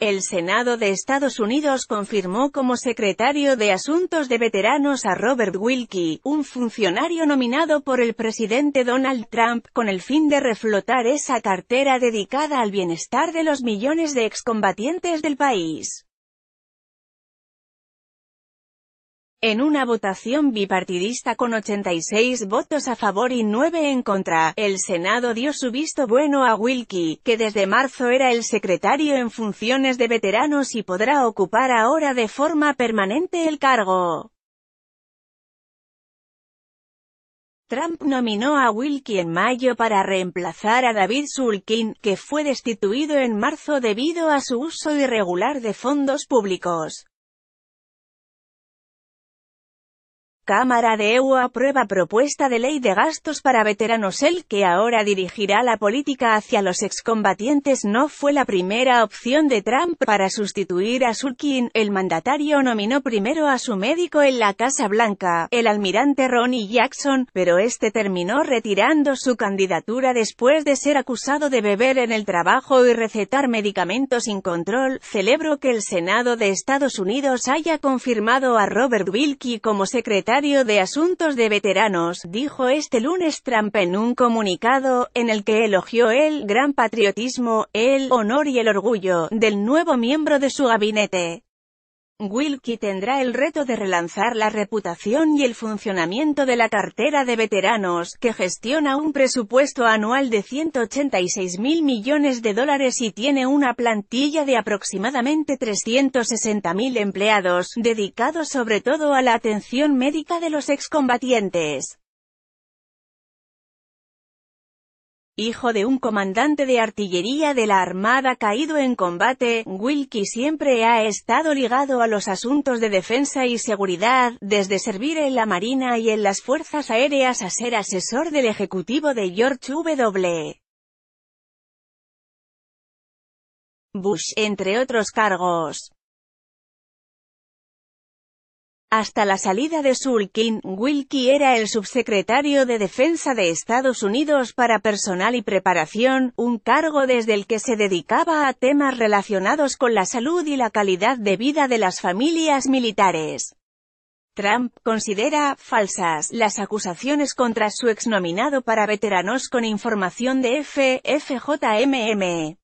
El Senado de Estados Unidos confirmó como secretario de Asuntos de Veteranos a Robert Wilkie, un funcionario nominado por el presidente Donald Trump, con el fin de reflotar esa cartera dedicada al bienestar de los millones de excombatientes del país. En una votación bipartidista con 86 votos a favor y 9 en contra, el Senado dio su visto bueno a Wilkie, que desde marzo era el secretario en funciones de veteranos y podrá ocupar ahora de forma permanente el cargo. Trump nominó a Wilkie en mayo para reemplazar a David Sulkin, que fue destituido en marzo debido a su uso irregular de fondos públicos. Cámara de EU aprueba propuesta de ley de gastos para veteranos. El que ahora dirigirá la política hacia los excombatientes no fue la primera opción de Trump para sustituir a Sulkin. El mandatario nominó primero a su médico en la Casa Blanca, el almirante Ronnie Jackson, pero este terminó retirando su candidatura después de ser acusado de beber en el trabajo y recetar medicamentos sin control. Celebro que el Senado de Estados Unidos haya confirmado a Robert Wilkie como secretario secretario de Asuntos de Veteranos, dijo este lunes Trump en un comunicado, en el que elogió el gran patriotismo, el honor y el orgullo del nuevo miembro de su gabinete. Wilkie tendrá el reto de relanzar la reputación y el funcionamiento de la cartera de veteranos, que gestiona un presupuesto anual de 186 mil millones de dólares y tiene una plantilla de aproximadamente 360 mil empleados, dedicados sobre todo a la atención médica de los excombatientes. hijo de un comandante de artillería de la Armada caído en combate, Wilkie siempre ha estado ligado a los asuntos de defensa y seguridad, desde servir en la Marina y en las Fuerzas Aéreas a ser asesor del Ejecutivo de George W. Bush, entre otros cargos. Hasta la salida de Sulkin, Wilkie era el subsecretario de Defensa de Estados Unidos para Personal y Preparación, un cargo desde el que se dedicaba a temas relacionados con la salud y la calidad de vida de las familias militares. Trump considera falsas las acusaciones contra su exnominado para veteranos con información de FFJMM.